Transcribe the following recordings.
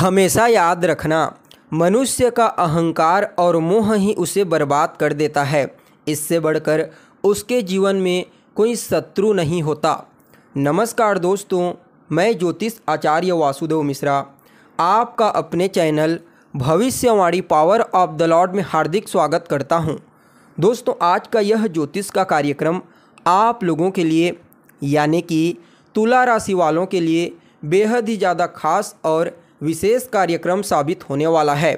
हमेशा याद रखना मनुष्य का अहंकार और मोह ही उसे बर्बाद कर देता है इससे बढ़कर उसके जीवन में कोई शत्रु नहीं होता नमस्कार दोस्तों मैं ज्योतिष आचार्य वासुदेव मिश्रा आपका अपने चैनल भविष्यवाणी पावर ऑफ द लॉर्ड में हार्दिक स्वागत करता हूं। दोस्तों आज का यह ज्योतिष का कार्यक्रम आप लोगों के लिए यानी कि तुला राशि वालों के लिए बेहद ही ज़्यादा खास और विशेष कार्यक्रम साबित होने वाला है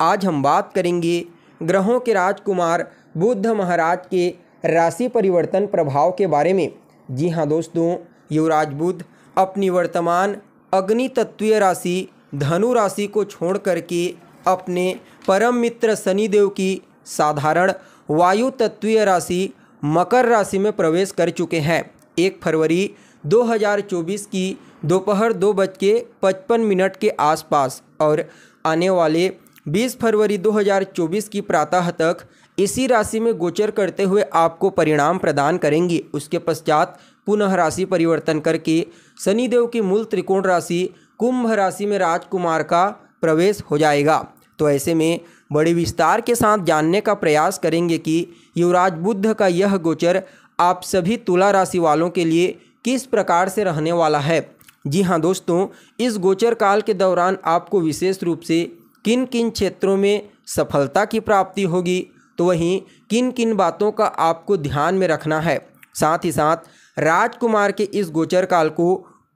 आज हम बात करेंगे ग्रहों के राजकुमार बुद्ध महाराज के राशि परिवर्तन प्रभाव के बारे में जी हाँ दोस्तों युवराज बुद्ध अपनी वर्तमान अग्नि तत्वीय राशि धनु राशि को छोड़ करके अपने परम मित्र शनिदेव की साधारण वायु तत्वीय राशि मकर राशि में प्रवेश कर चुके हैं एक फरवरी 2024 की दोपहर दो, बज के पचपन मिनट के आसपास और आने वाले 20 फरवरी 2024 की प्रातः तक इसी राशि में गोचर करते हुए आपको परिणाम प्रदान करेंगी उसके पश्चात पुनः राशि परिवर्तन करके शनिदेव की मूल त्रिकोण राशि कुंभ राशि में राजकुमार का प्रवेश हो जाएगा तो ऐसे में बड़े विस्तार के साथ जानने का प्रयास करेंगे कि युवराज बुद्ध का यह गोचर आप सभी तुला राशि वालों के लिए किस प्रकार से रहने वाला है जी हाँ दोस्तों इस गोचर काल के दौरान आपको विशेष रूप से किन किन क्षेत्रों में सफलता की प्राप्ति होगी तो वहीं किन किन बातों का आपको ध्यान में रखना है साथ ही साथ राजकुमार के इस गोचर काल को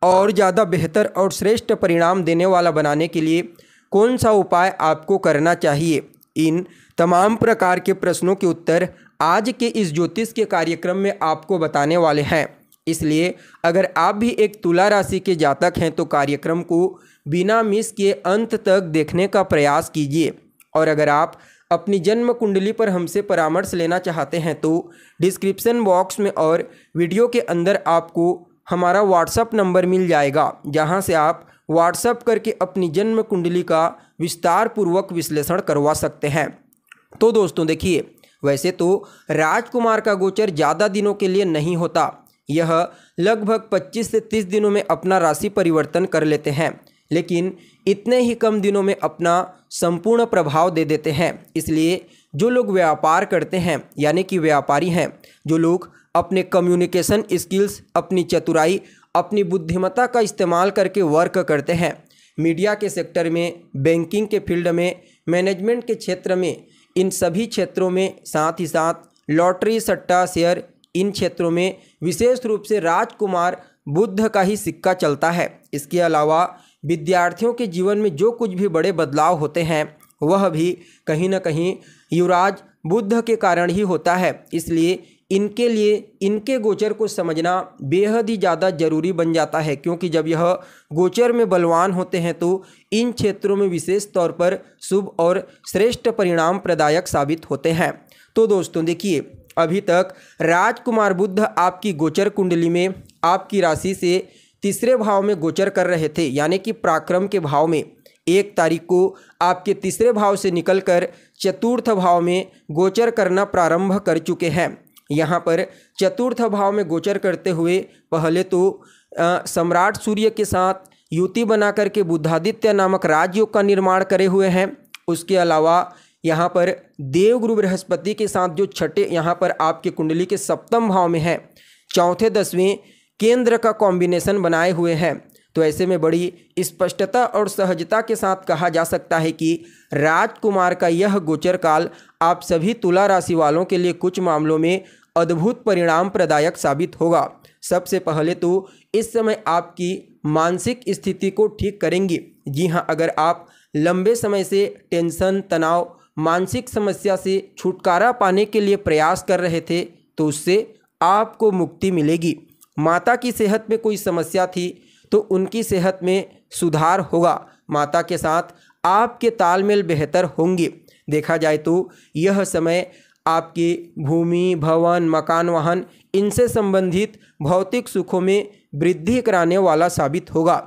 और ज़्यादा बेहतर और श्रेष्ठ परिणाम देने वाला बनाने के लिए कौन सा उपाय आपको करना चाहिए इन तमाम प्रकार के प्रश्नों के उत्तर आज के इस ज्योतिष के कार्यक्रम में आपको बताने वाले हैं इसलिए अगर आप भी एक तुला राशि के जातक हैं तो कार्यक्रम को बिना मिस के अंत तक देखने का प्रयास कीजिए और अगर आप अपनी जन्म कुंडली पर हमसे परामर्श लेना चाहते हैं तो डिस्क्रिप्शन बॉक्स में और वीडियो के अंदर आपको हमारा व्हाट्सअप नंबर मिल जाएगा जहां से आप व्हाट्सअप करके अपनी जन्म कुंडली का विस्तार पूर्वक विश्लेषण करवा सकते हैं तो दोस्तों देखिए वैसे तो राजकुमार का गोचर ज़्यादा दिनों के लिए नहीं होता यह लगभग 25 से 30 दिनों में अपना राशि परिवर्तन कर लेते हैं लेकिन इतने ही कम दिनों में अपना संपूर्ण प्रभाव दे देते हैं इसलिए जो लोग व्यापार करते हैं यानी कि व्यापारी हैं जो लोग अपने कम्युनिकेशन स्किल्स अपनी चतुराई अपनी बुद्धिमत्ता का इस्तेमाल करके वर्क करते हैं मीडिया के सेक्टर में बैंकिंग के फील्ड में मैनेजमेंट के क्षेत्र में इन सभी क्षेत्रों में साथ ही साथ लॉटरी सट्टा शेयर इन क्षेत्रों में विशेष रूप से राजकुमार बुद्ध का ही सिक्का चलता है इसके अलावा विद्यार्थियों के जीवन में जो कुछ भी बड़े बदलाव होते हैं वह भी कहीं ना कहीं युवराज बुद्ध के कारण ही होता है इसलिए इनके लिए इनके गोचर को समझना बेहद ही ज़्यादा जरूरी बन जाता है क्योंकि जब यह गोचर में बलवान होते हैं तो इन क्षेत्रों में विशेष तौर पर शुभ और श्रेष्ठ परिणाम प्रदायक साबित होते हैं तो दोस्तों देखिए अभी तक राजकुमार बुद्ध आपकी गोचर कुंडली में आपकी राशि से तीसरे भाव में गोचर कर रहे थे यानी कि पराक्रम के भाव में एक तारीख को आपके तीसरे भाव से निकलकर चतुर्थ भाव में गोचर करना प्रारंभ कर चुके हैं यहाँ पर चतुर्थ भाव में गोचर करते हुए पहले तो सम्राट सूर्य के साथ युति बना करके बुद्धादित्य नामक राजयोग का निर्माण करे हुए हैं उसके अलावा यहाँ पर देव गुरु बृहस्पति के साथ जो छठे यहाँ पर आपके कुंडली के सप्तम भाव में है चौथे दसवें केंद्र का कॉम्बिनेशन बनाए हुए हैं तो ऐसे में बड़ी स्पष्टता और सहजता के साथ कहा जा सकता है कि राजकुमार का यह गोचर काल आप सभी तुला राशि वालों के लिए कुछ मामलों में अद्भुत परिणाम प्रदायक साबित होगा सबसे पहले तो इस समय आपकी मानसिक स्थिति को ठीक करेंगी जी हाँ अगर आप लंबे समय से टेंशन तनाव मानसिक समस्या से छुटकारा पाने के लिए प्रयास कर रहे थे तो उससे आपको मुक्ति मिलेगी माता की सेहत में कोई समस्या थी तो उनकी सेहत में सुधार होगा माता के साथ आपके तालमेल बेहतर होंगे देखा जाए तो यह समय आपके भूमि भवन मकान वाहन इनसे संबंधित भौतिक सुखों में वृद्धि कराने वाला साबित होगा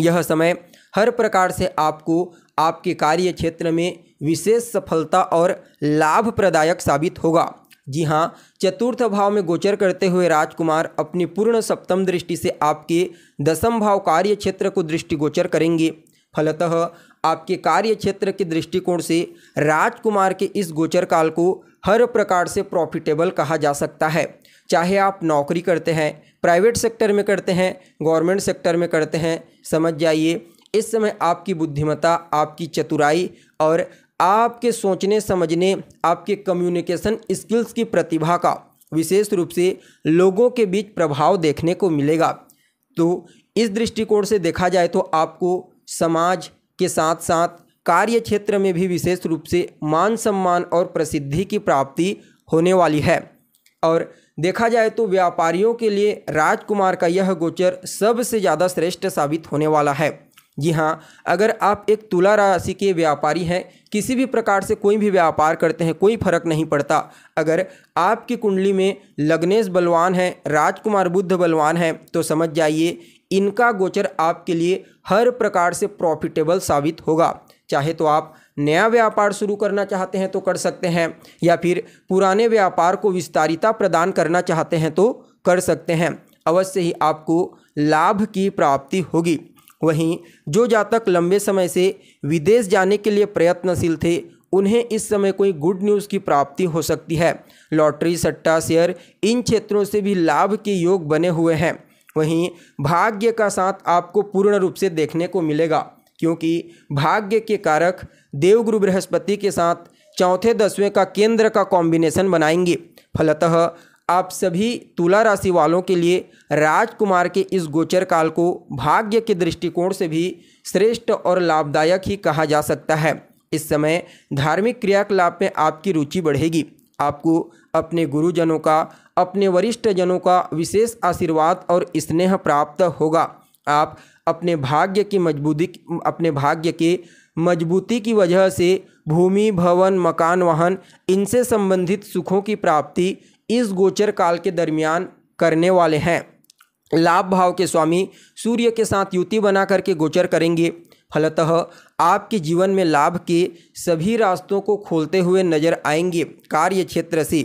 यह समय हर प्रकार से आपको आपके कार्य क्षेत्र में विशेष सफलता और लाभ प्रदायक साबित होगा जी हाँ चतुर्थ भाव में गोचर करते हुए राजकुमार अपनी पूर्ण सप्तम दृष्टि से आपके दसम भाव कार्य क्षेत्र को दृष्टिगोचर करेंगे फलतः आपके कार्य क्षेत्र के दृष्टिकोण से राजकुमार के इस गोचर काल को हर प्रकार से प्रॉफिटेबल कहा जा सकता है चाहे आप नौकरी करते हैं प्राइवेट सेक्टर में करते हैं गवर्नमेंट सेक्टर में करते हैं समझ जाइए इस समय आपकी बुद्धिमता आपकी चतुराई और आपके सोचने समझने आपके कम्युनिकेशन स्किल्स की प्रतिभा का विशेष रूप से लोगों के बीच प्रभाव देखने को मिलेगा तो इस दृष्टिकोण से देखा जाए तो आपको समाज के साथ साथ कार्य क्षेत्र में भी विशेष रूप से मान सम्मान और प्रसिद्धि की प्राप्ति होने वाली है और देखा जाए तो व्यापारियों के लिए राजकुमार का यह गोचर सबसे ज़्यादा श्रेष्ठ साबित होने वाला है जी हाँ अगर आप एक तुला राशि के व्यापारी हैं किसी भी प्रकार से कोई भी व्यापार करते हैं कोई फर्क नहीं पड़ता अगर आपकी कुंडली में लग्नेश बलवान है राजकुमार बुद्ध बलवान है तो समझ जाइए इनका गोचर आपके लिए हर प्रकार से प्रॉफिटेबल साबित होगा चाहे तो आप नया व्यापार शुरू करना चाहते हैं तो कर सकते हैं या फिर पुराने व्यापार को विस्तारिता प्रदान करना चाहते हैं तो कर सकते हैं अवश्य ही आपको लाभ की प्राप्ति होगी वहीं जो जातक लंबे समय से विदेश जाने के लिए प्रयत्नशील थे उन्हें इस समय कोई गुड न्यूज़ की प्राप्ति हो सकती है लॉटरी सट्टा शेयर इन क्षेत्रों से भी लाभ के योग बने हुए हैं वहीं भाग्य का साथ आपको पूर्ण रूप से देखने को मिलेगा क्योंकि भाग्य के कारक देवगुरु बृहस्पति के साथ चौथे दसवें का केंद्र का कॉम्बिनेशन बनाएंगे फलतः आप सभी तुला राशि वालों के लिए राजकुमार के इस गोचर काल को भाग्य के दृष्टिकोण से भी श्रेष्ठ और लाभदायक ही कहा जा सकता है इस समय धार्मिक क्रियाकलाप में आपकी रुचि बढ़ेगी आपको अपने गुरुजनों का अपने वरिष्ठ जनों का विशेष आशीर्वाद और स्नेह प्राप्त होगा आप अपने भाग्य की मजबूती अपने भाग्य के मजबूती की वजह से भूमि भवन मकान वाहन इनसे संबंधित सुखों की प्राप्ति इस गोचर काल के दरमियान करने वाले हैं लाभ भाव के स्वामी सूर्य के साथ युति बना करके गोचर करेंगे फलतः आपके जीवन में लाभ के सभी रास्तों को खोलते हुए नजर आएंगे कार्य क्षेत्र से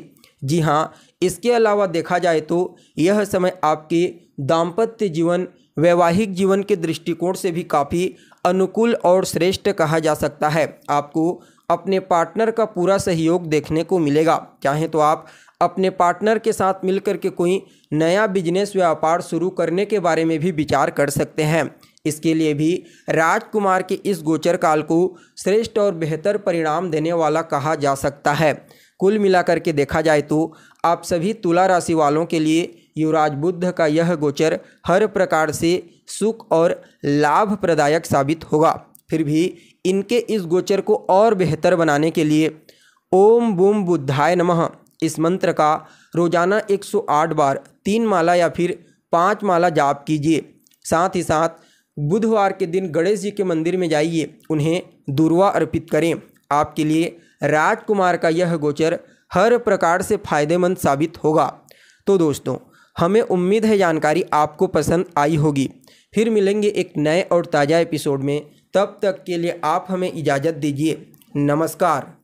जी हाँ इसके अलावा देखा जाए तो यह समय आपके दाम्पत्य जीवन वैवाहिक जीवन के दृष्टिकोण से भी काफ़ी अनुकूल और श्रेष्ठ कहा जा सकता है आपको अपने पार्टनर का पूरा सहयोग देखने को मिलेगा चाहे तो आप अपने पार्टनर के साथ मिलकर के कोई नया बिजनेस व्यापार शुरू करने के बारे में भी विचार कर सकते हैं इसके लिए भी राजकुमार के इस गोचर काल को श्रेष्ठ और बेहतर परिणाम देने वाला कहा जा सकता है कुल मिलाकर के देखा जाए तो आप सभी तुला राशि वालों के लिए युवराज बुद्ध का यह गोचर हर प्रकार से सुख और लाभ प्रदायक साबित होगा फिर भी इनके इस गोचर को और बेहतर बनाने के लिए ओम बुम बुद्धाय नमः इस मंत्र का रोजाना 108 बार तीन माला या फिर पांच माला जाप कीजिए साथ ही साथ बुधवार के दिन गणेश जी के मंदिर में जाइए उन्हें दुर्वा अर्पित करें आपके लिए राजकुमार का यह गोचर हर प्रकार से फायदेमंद साबित होगा तो दोस्तों हमें उम्मीद है जानकारी आपको पसंद आई होगी फिर मिलेंगे एक नए और ताज़ा एपिसोड में तब तक के लिए आप हमें इजाज़त दीजिए नमस्कार